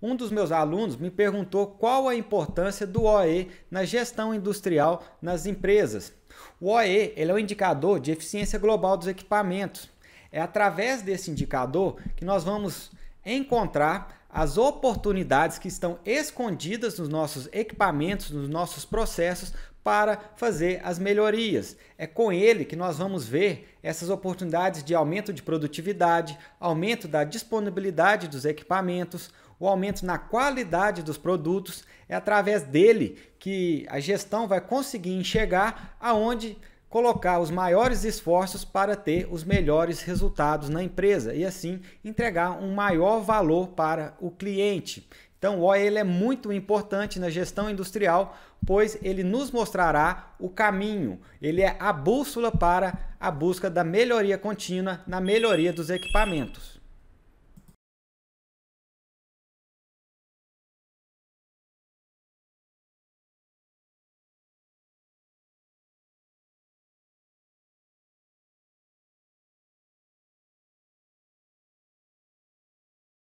Um dos meus alunos me perguntou qual a importância do OE na gestão industrial nas empresas. O OE ele é um indicador de eficiência global dos equipamentos. É através desse indicador que nós vamos encontrar as oportunidades que estão escondidas nos nossos equipamentos, nos nossos processos, para fazer as melhorias. É com ele que nós vamos ver essas oportunidades de aumento de produtividade, aumento da disponibilidade dos equipamentos, o aumento na qualidade dos produtos. É através dele que a gestão vai conseguir enxergar aonde colocar os maiores esforços para ter os melhores resultados na empresa e assim entregar um maior valor para o cliente. Então, o OE ele é muito importante na gestão industrial, pois ele nos mostrará o caminho. Ele é a bússola para a busca da melhoria contínua na melhoria dos equipamentos.